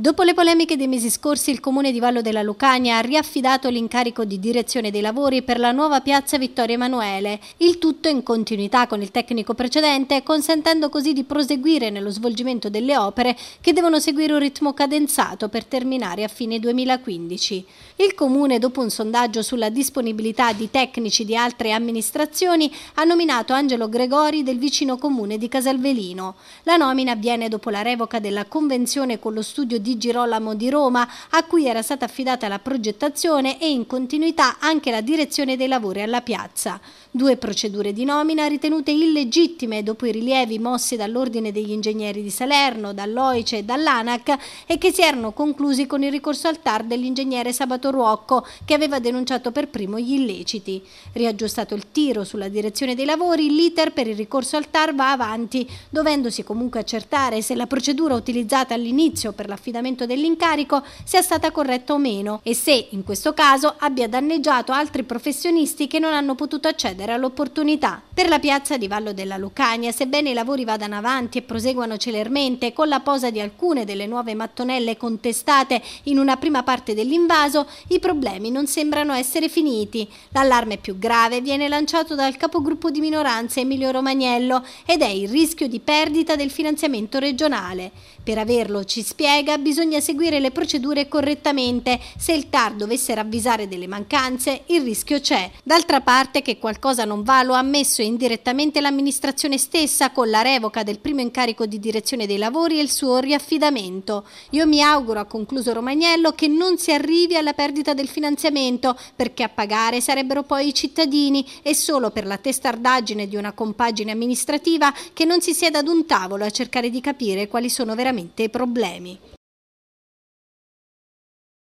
Dopo le polemiche dei mesi scorsi, il Comune di Vallo della Lucania ha riaffidato l'incarico di direzione dei lavori per la nuova piazza Vittorio Emanuele, il tutto in continuità con il tecnico precedente, consentendo così di proseguire nello svolgimento delle opere che devono seguire un ritmo cadenzato per terminare a fine 2015. Il Comune, dopo un sondaggio sulla disponibilità di tecnici di altre amministrazioni, ha nominato Angelo Gregori del vicino Comune di Casalvelino. La nomina avviene dopo la revoca della convenzione con lo studio di di Girolamo di Roma, a cui era stata affidata la progettazione e in continuità anche la direzione dei lavori alla piazza. Due procedure di nomina ritenute illegittime dopo i rilievi mossi dall'Ordine degli Ingegneri di Salerno, dall'OICE e dall'ANAC e che si erano conclusi con il ricorso al TAR dell'ingegnere Sabato Ruocco che aveva denunciato per primo gli illeciti. Riaggiustato il tiro sulla direzione dei lavori, l'iter per il ricorso al TAR va avanti, dovendosi comunque accertare se la procedura utilizzata all'inizio per l'affidamento l'affidamento dell'incarico sia stata corretta o meno e se, in questo caso, abbia danneggiato altri professionisti che non hanno potuto accedere all'opportunità. Per la piazza di Vallo della Lucania, sebbene i lavori vadano avanti e proseguano celermente con la posa di alcune delle nuove mattonelle contestate in una prima parte dell'invaso, i problemi non sembrano essere finiti. L'allarme più grave viene lanciato dal capogruppo di minoranza Emilio Romagnello ed è il rischio di perdita del finanziamento regionale. Per averlo, ci spiega, bisogna seguire le procedure correttamente. Se il TAR dovesse ravvisare delle mancanze, il rischio c'è. D'altra parte che qualcosa non va lo ha ammesso indirettamente l'amministrazione stessa con la revoca del primo incarico di direzione dei lavori e il suo riaffidamento. Io mi auguro, ha concluso Romagnello, che non si arrivi alla perdita del finanziamento perché a pagare sarebbero poi i cittadini e solo per la testardaggine di una compagine amministrativa che non si sieda ad un tavolo a cercare di capire quali sono veramente i problemi.